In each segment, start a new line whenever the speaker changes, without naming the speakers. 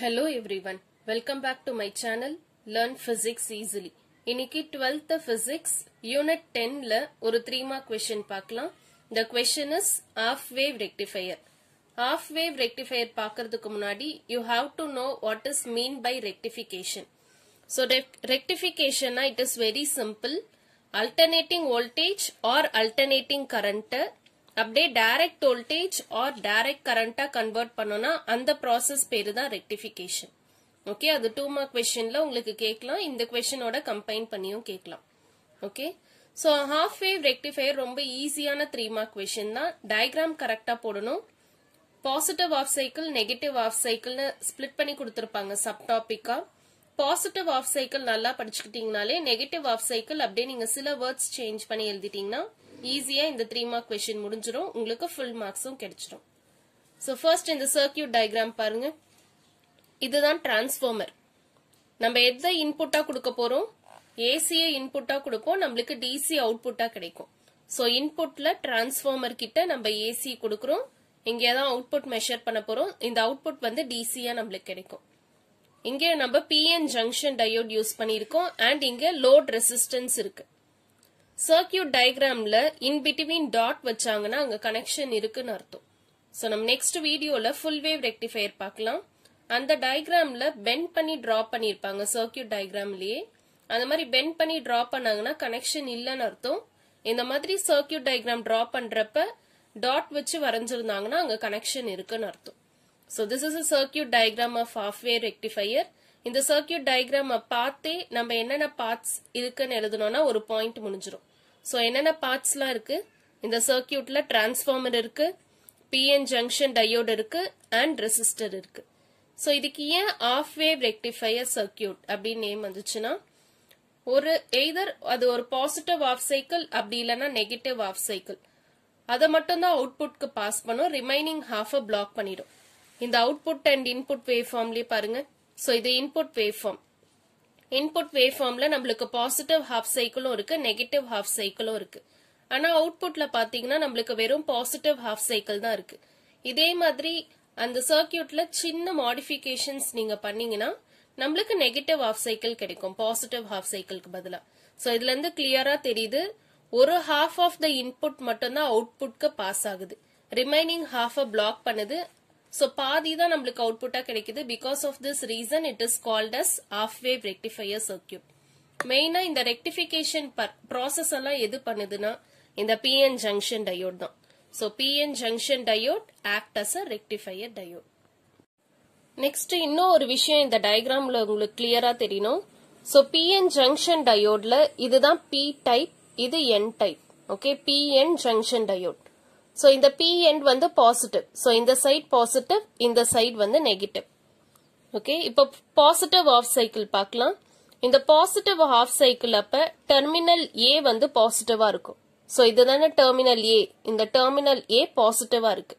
hello everyone welcome back to my channel learn physics easily இன்னைக்கு twelfth physics unit டென்ல ஒரு three mark question பார்க்கலாம் the question is half wave rectifier half wave rectifier பார்க்கறதுக்கு முன்னாடி you have to know what is mean by rectification so ரெக்டிஃபிகேஷனா it is very simple alternating voltage or alternating கரண்ட்டை அப்படியே direct voltage or direct கரண்டா convert பண்ணோம்னா அந்த process பேரு தான் ரெக்டிஃபிகேஷன் ஓகே அது டூ மார்க் கொஸ்டின்ல உங்களுக்கு கேட்கலாம் இந்த கொஸ்டினோட கம்பைன் பண்ணியும் கேட்கலாம் okay so half wave rectifier ரொம்ப ஈஸியான த்ரீ மார்க் கொஸ்டின் தான் டயக்ராம் கரெக்டாக போடணும் positive half cycle negative half சைக்கிள்னு ஸ்பிளிட் பண்ணி கொடுத்துருப்பாங்க சப் டாபிக்கா பாசிட்டிவ் ஆஃப் சைக்கிள் நல்லா படிச்சுக்கிட்டீங்கனாலே நெகட்டிவ் ஆஃப் சைக்கிள் அப்படியே நீங்கள் சில வேர்ட்ஸ் சேஞ்ச் பண்ணி எழுதிட்டீங்கன்னா ஈஸியாக இந்த த்ரீ மார்க் கொஸ்டின் முடிஞ்சிடும் உங்களுக்கு ஃபுல் மார்க்ஸும் கிடைச்சிடும் ஸோ ஃபர்ஸ்ட் இந்த சர்க்கியூட் டயக்ராம் பாருங்க இதுதான் டிரான்ஸ்ஃபார்மர் நம்ம எதை இன்புட்டா கொடுக்க போறோம் ஏசியை இன்புட்டா கொடுப்போம் நம்மளுக்கு டிசி அவுட்புட்டா கிடைக்கும் ஸோ இன்புட்ல டிரான்ஸ்ஃபார்மர் கிட்ட நம்ம ஏசி கொடுக்குறோம் இங்கே தான் அவுட்புட் மெஷர் பண்ண போறோம் இந்த அவுட்புட் வந்து டிசியா நம்மளுக்கு கிடைக்கும் இங்கே நம்ம பிஎன் ஜங்ஷன் டயோட் யூஸ் பண்ணியிருக்கோம் அண்ட் இங்கே லோட் ரெசிஸ்டன்ஸ் இருக்குது சர்க்கியூட் டயக்ராம்ல இன் பிட்வீன் டாட் வச்சாங்கன்னா அங்க கனெக்ஷன் இருக்குன்னு அர்த்தம் ஸோ நம்ம நெக்ஸ்ட் வீடியோல ஃபுல் வேவ் ரெக்டிஃபயர் பார்க்கலாம் அந்த டயக்ராம்ல பெண்ட் பண்ணி டிரா பண்ணியிருப்பாங்க சர்க்கியூட் டயக்ராம்லயே அந்த மாதிரி பெண்ட் பண்ணி டிரா பண்ணாங்கன்னா கனெக்ஷன் இல்லைன்னு அர்த்தம் இந்த மாதிரி சர்க்கியூட் டயக்ராம் டிரா பண்றப்ப டாட் வச்சு வரைஞ்சிருந்தாங்கன்னா அங்க கனெக்ஷன் இருக்குன்னு அர்த்தம் so this is a circuit diagram of half wave rectifier இந்த சர்க்கியூட் டயக்ராம் பார்த்தே நம்ம என்னென்ன பார்ட்ஸ் இருக்குன்னு எழுதணும்னா ஒரு பாயிண்ட் முடிஞ்சிடும் ஸோ என்னென்ன பார்ட்ஸ்லாம் இருக்கு இந்த சர்க்கியூட்ல டிரான்ஸ்ஃபார்மர் இருக்கு பிஎன் ஜங்ஷன் டயோடு இருக்கு அண்ட் ரெசிஸ்டர் இருக்கு ஸோ இதுக்கு ஏன் ஆஃப் வேவ் ரெக்டிஃபையர் சர்க்கியூட் அப்படின்னு நேம் வந்துச்சுன்னா ஒரு எய்தர் அது ஒரு பாசிட்டிவ் ஆஃப் சைக்கிள் அப்படி இல்லைன்னா நெகட்டிவ் ஆஃப் சைக்கிள் அதை மட்டும்தான் அவுட்புட்க்கு பாஸ் பண்ணும் ரிமைனிங் ஹாஃபை பிளாக் பண்ணிடும் இந்த அவுட்புட் அண்ட் இன்புட் வேவ் ஃபார்ம்லயே பாருங்க ஸோ இது input waveform input wave ஃபார்ம்ல நம்மளுக்கு பாசிட்டிவ் ஹாஃப் சைக்கிளும் இருக்கு நெகட்டிவ் ஹாஃப் சைக்கிளும் இருக்கு ஆனா அவுட்புட்ல பாத்தீங்கன்னா நம்மளுக்கு வெறும் பாசிட்டிவ் ஹாஃப் சைக்கிள் தான் இருக்கு இதே மாதிரி அந்த சர்க்கியூட்ல சின்ன மாடிஃபிகேஷன்ஸ் நீங்க பண்ணீங்கன்னா நம்மளுக்கு நெகட்டிவ் ஹாஃப் சைக்கிள் கிடைக்கும் பாசிட்டிவ் ஹாஃப் சைக்கிளுக்கு பதிலா சோ இதுல இருந்து கிளியரா தெரியுது ஒரு ஹாஃப் ஆஃப் த இன்புட் மட்டும்தான் அவுட்புட்க்கு பாஸ் ஆகுது ரிமைனிங் ஹாஃப பிளாக் பண்ணுது ஸோ பாதி தான் நம்மளுக்கு அவுட்புட்டாக கிடைக்குது because of this reason it is called as half wave rectifier circuit மெயினாக இந்த ரெக்டிஃபிகேஷன் ப்ராசஸ் எல்லாம் எது பண்ணுதுன்னா இந்த பிஎன் ஜங்ஷன் டயோட் தான் so PN junction diode act as a rectifier diode next இன்னும் ஒரு விஷயம் இந்த டயக்ராம்ல உங்களுக்கு கிளியரா தெரியணும் ஸோ பிஎன் ஜங்ஷன் டயோட்ல இதுதான் பி டைப் இது N type okay PN junction diode so இந்த P end வந்து பாசிட்டிவ் ஸோ இந்த சைட் பாசிட்டிவ் இந்த சைட் வந்து நெகட்டிவ் ஓகே இப்போ பாசிட்டிவ் half சைக்கிள் பார்க்கலாம் இந்த பாசிட்டிவ் half சைக்கிள் அப்ப டெர்மினல் ஏ வந்து positive இருக்கும் ஸோ இதுதன் டெர்மினல் ஏ இந்த டெர்மினல் ஏ positive இருக்கு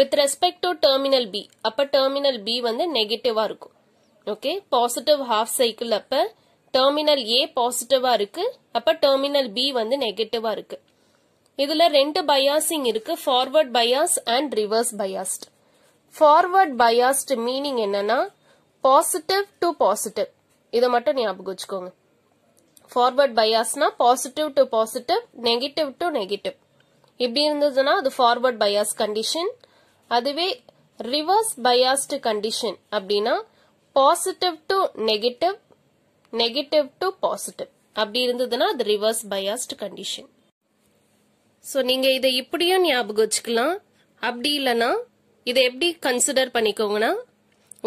with respect to terminal B அப்ப terminal பி வந்து negative இருக்கும் ஓகே பாசிட்டிவ் ஹாஃப் சைக்கிள் அப்ப டெர்மினல் ஏ positive இருக்கு அப்ப டெர்மினல் பி வந்து negative இருக்கு இதுல ரெண்டு பயாசிங் இருக்கு forward bias and reverse biased forward biased meaning என்னன்னா பாசிட்டிவ் டு பாசிட்டிவ் இதை மட்டும் ஞாபகம் வச்சுக்கோங்க ஃபார்வர்ட் பயாஸ்னா positive to positive negative to negative இப்படி இருந்ததுன்னா அது ஃபார்வர்ட் பயாஸ் கண்டிஷன் அதுவே ரிவர்ஸ் பயாஸ்ட் கண்டிஷன் அப்படின்னா positive to negative negative to positive அப்படி இருந்ததுன்னா அது ரிவர்ஸ் பயாஸ்ட் கண்டிஷன் ஸோ நீங்கள் இதை இப்படியும் ஞாபகம் வச்சுக்கலாம் அப்படி இல்லைன்னா இதை எப்படி கன்சிடர் பண்ணிக்கோங்கன்னா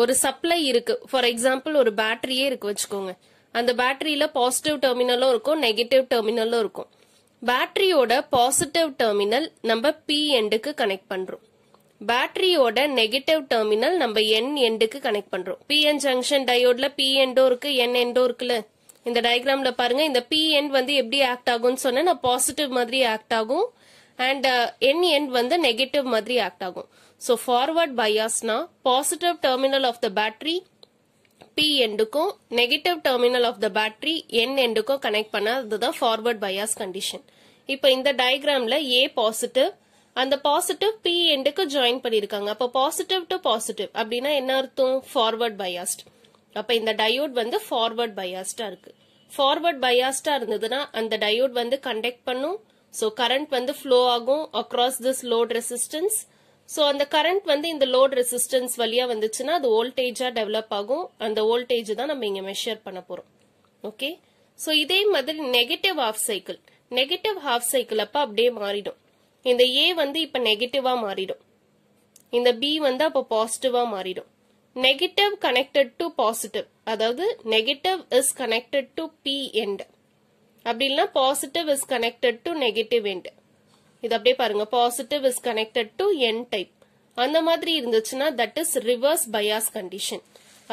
ஒரு சப்ளை இருக்கு ஃபார் எக்ஸாம்பிள் ஒரு பேட்டரியே இருக்கு வச்சுக்கோங்க அந்த பேட்டரியில பாசிட்டிவ் டெர்மினலும் இருக்கும் நெகட்டிவ் டெர்மினலும் இருக்கும் பேட்டரியோட பாசிட்டிவ் டெர்மினல் நம்ம பி எண்டுக்கு கனெக்ட் பண்றோம் பேட்டரியோட நெகட்டிவ் டெர்மினல் நம்ம என் எண்டுக்கு கனெக்ட் பண்றோம் பிஎன் ஜங்ஷன் டயோட்ல பி எண்டோ இருக்கு என் எண்டோ இருக்குல்ல இந்த டயக்ராம்ல பாருங்க இந்த பி என் வந்து எப்படி ஆக்ட் ஆகும்னு சொன்னா நான் பாசிட்டிவ் மாதிரி ஆக்ட் ஆகும் அண்ட் என் எண்ட் வந்து நெகட்டிவ் மாதிரி ஆக்ட் ஆகும் ஸோ ஃபார்வர்ட் பயாஸ்னா positive terminal of the battery P எண்டுக்கும் negative terminal of the battery N எண்டுக்கும் கனெக்ட் பண்ண அதுதான் ஃபார்வர்ட் பயாஸ் கண்டிஷன் இப்போ இந்த டயக்ராம்ல ஏ பாசிட்டிவ் அந்த பாசிட்டிவ் பி எண்டுக்கு ஜாயின் பண்ணியிருக்காங்க அப்போ பாசிட்டிவ் டு பாசிட்டிவ் அப்படின்னா என்ன அர்த்தம் ஃபார்வர்ட் பயாஸ்ட் அப்போ இந்த டயோட் வந்து ஃபார்வர்ட் பயாஸ்டா இருக்குது ஃபார்வர்ட் பயாஸ்டா இருந்ததுன்னா அந்த டயோட் வந்து கண்டக்ட் பண்ணும் ஸோ கரண்ட் வந்து ஃப்ளோ ஆகும் across this load resistance so அந்த கரண்ட் வந்து இந்த லோட் ரெசிஸ்டன்ஸ் வழியாக வந்துச்சுன்னா அது வோல்டேஜா டெவலப் ஆகும் அந்த வோல்டேஜ் தான் நம்ம இங்கே மெஷர் பண்ண போகிறோம் ஓகே ஸோ இதே மாதிரி negative half cycle negative half cycle அப்போ அப்படியே மாறிடும் இந்த ஏ வந்து இப்போ நெகட்டிவா மாறிடும் இந்த பி வந்து அப்போ பாசிட்டிவா மாறிடும் நெகட்டிவ் கனெக்டட் டு பாசிட்டிவ் அதாவது negative is connected to P end அப்படின்னா positive is connected to negative end இது அப்படியே பாருங்க positive is connected to N type அந்த மாதிரி இருந்துச்சுன்னா that is reverse bias condition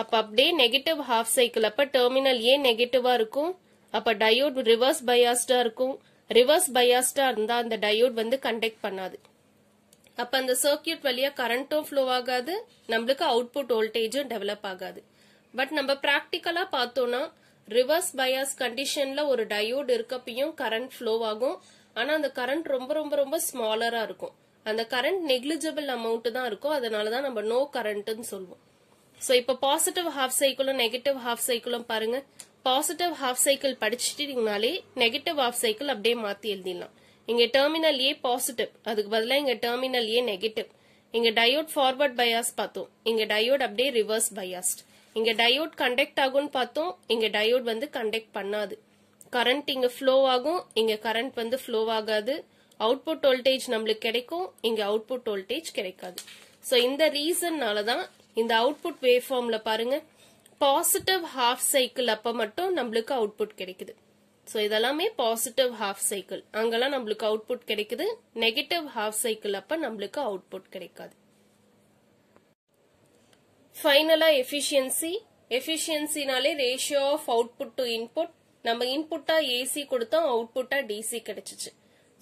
அப்ப அப்படியே நெகட்டிவ் ஹாஃப் சைக்கிள் அப்ப டெர்மினல் ஏ நெகட்டிவா இருக்கும் அப்ப டயோட் ரிவர்ஸ் பயாஸ்டா இருக்கும் ரிவர்ஸ் பயாஸ்டா இருந்தா அந்த டயோட் வந்து கண்டக்ட் பண்ணாது அப்ப அந்த சர்க்கியூட் வழியா கரண்ட்டும் ஃப்ளோ ஆகாது நம்மளுக்கு அவுட்புட் வோல்டேஜும் டெவலப் ஆகாது பட் நம்ம ப்ராக்டிக்கலா பார்த்தோம்னா ரிவர்ஸ் பயாஸ் கண்டிஷன்ல ஒரு டயோடு இருக்கப்பையும் கரண்ட் ஃப்ளோ ஆகும் ஆனா அந்த கரண்ட் ரொம்ப ரொம்ப ரொம்ப ஸ்மாலரா இருக்கும் அந்த கரண்ட் நெக்லிஜபிள் அமௌண்ட் தான் இருக்கும் அதனால தான் நம்ம நோ கரண்ட்னு சொல்லுவோம் ஸோ இப்போ பாசிட்டிவ் ஹாஃப் சைக்கிளும் நெகட்டிவ் ஹாஃப் சைக்கிளும் பாருங்க பாசிட்டிவ் ஹாஃப் சைக்கிள் படிச்சுட்டீங்கனாலே நெகட்டிவ் ஹாஃப் சைக்கிள் அப்படியே மாத்தி எழுதிடலாம் இங்க terminal A பாசிட்டிவ் அதுக்கு பதிலாக இங்க terminal A நெகட்டிவ் இங்கே டயோட் ஃபார்வர்ட் பயாஸ் பார்த்தோம் இங்கே diode அப்படியே ரிவர்ஸ் பயாஸ்ட் இங்கே டயோட் conduct ஆகும்னு பார்த்தோம் இங்கே diode வந்து conduct பண்ணாது கரண்ட் இங்கே flow ஆகும் இங்கே கரண்ட் வந்து flow ஆகாது அவுட்புட் voltage நம்மளுக்கு கிடைக்கும் இங்கே அவுட்புட் voltage கிடைக்காது ஸோ இந்த reason தான் இந்த அவுட்புட் waveformல பாருங்க பாசிட்டிவ் ஹாஃப் சைக்கிள் அப்போ மட்டும் நம்மளுக்கு அவுட்புட் ஸோ இதெல்லாமே பாசிட்டிவ் ஹாஃப் சைக்கிள் அங்கெல்லாம் நம்மளுக்கு அவுட்புட் கிடைக்குது நெகட்டிவ் ஹாஃப் சைக்கிள் அப்ப நம்மளுக்கு அவுட்புட் கிடைக்காது ஃபைனலா எஃபிஷியன்சி எஃபிஷியன்சினாலே ratio of output to input நம்ம இன்புட்டா ஏசி கொடுத்தோம் அவுட்புட்டா டிசி கிடைச்சிச்சு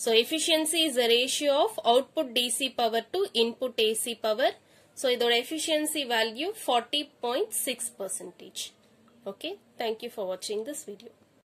so efficiency is the ratio of output DC power to input AC power so இதோட efficiency value forty point six percentage okay thank you for வாட்சிங் this video